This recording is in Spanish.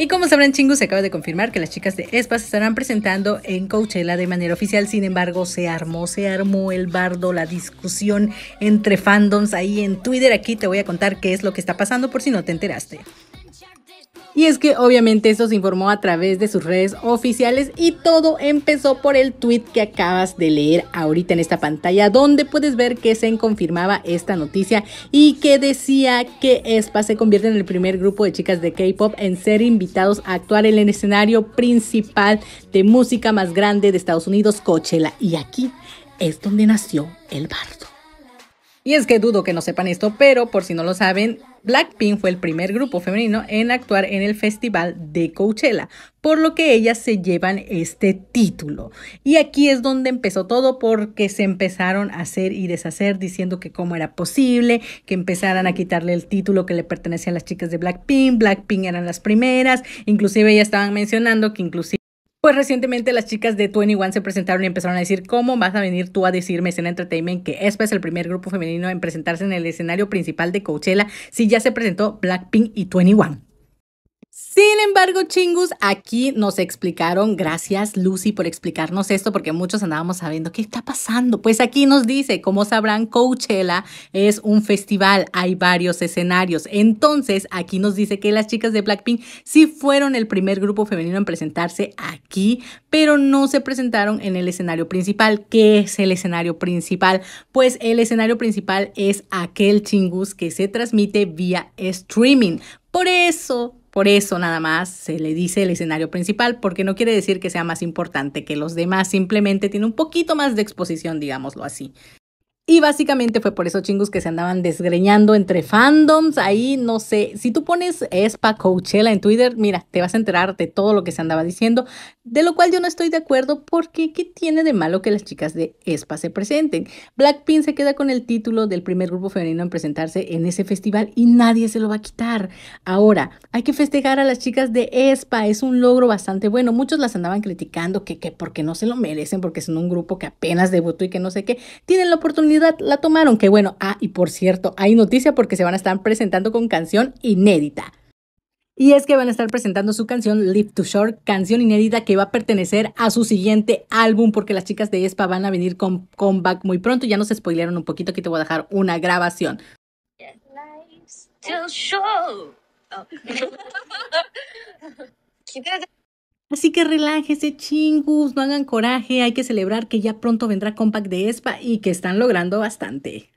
Y como sabrán chingos, se acaba de confirmar que las chicas de ESPA se estarán presentando en Coachella de manera oficial. Sin embargo, se armó, se armó el bardo, la discusión entre fandoms ahí en Twitter. Aquí te voy a contar qué es lo que está pasando por si no te enteraste. Y es que obviamente eso se informó a través de sus redes oficiales y todo empezó por el tweet que acabas de leer ahorita en esta pantalla donde puedes ver que se confirmaba esta noticia y que decía que Espa se convierte en el primer grupo de chicas de K-pop en ser invitados a actuar en el escenario principal de música más grande de Estados Unidos, Coachella. Y aquí es donde nació el bardo. Y es que dudo que no sepan esto, pero por si no lo saben, Blackpink fue el primer grupo femenino en actuar en el festival de Coachella, por lo que ellas se llevan este título. Y aquí es donde empezó todo porque se empezaron a hacer y deshacer diciendo que cómo era posible que empezaran a quitarle el título que le pertenecía a las chicas de Blackpink, Blackpink eran las primeras, inclusive ellas estaban mencionando que inclusive pues recientemente las chicas de 21 se presentaron y empezaron a decir, ¿cómo vas a venir tú a decirme Escena Entertainment que ESPA este es el primer grupo femenino en presentarse en el escenario principal de Coachella si ya se presentó Blackpink y 21? Sin embargo, chingus, aquí nos explicaron, gracias Lucy por explicarnos esto, porque muchos andábamos sabiendo qué está pasando. Pues aquí nos dice, como sabrán, Coachella es un festival, hay varios escenarios. Entonces, aquí nos dice que las chicas de Blackpink sí fueron el primer grupo femenino en presentarse aquí, pero no se presentaron en el escenario principal. ¿Qué es el escenario principal? Pues el escenario principal es aquel chingus que se transmite vía streaming. Por eso por eso nada más se le dice el escenario principal, porque no quiere decir que sea más importante que los demás, simplemente tiene un poquito más de exposición, digámoslo así. Y básicamente fue por eso, chingos que se andaban desgreñando entre fandoms. Ahí no sé, si tú pones Espa Coachella en Twitter, mira, te vas a enterar de todo lo que se andaba diciendo, de lo cual yo no estoy de acuerdo porque ¿qué tiene de malo que las chicas de Espa se presenten? Blackpink se queda con el título del primer grupo femenino en presentarse en ese festival y nadie se lo va a quitar. Ahora, hay que festejar a las chicas de Espa, es un logro bastante bueno. Muchos las andaban criticando que, que porque no se lo merecen, porque son un grupo que apenas debutó y que no sé qué. Tienen la oportunidad la tomaron. Que bueno, ah, y por cierto, hay noticia porque se van a estar presentando con canción inédita. Y es que van a estar presentando su canción Live to Short, canción inédita que va a pertenecer a su siguiente álbum, porque las chicas de ESPA van a venir con comeback muy pronto. Ya nos spoilearon un poquito, aquí te voy a dejar una grabación. Así que relájese, chingus, no hagan coraje, hay que celebrar que ya pronto vendrá Compact de ESPA y que están logrando bastante.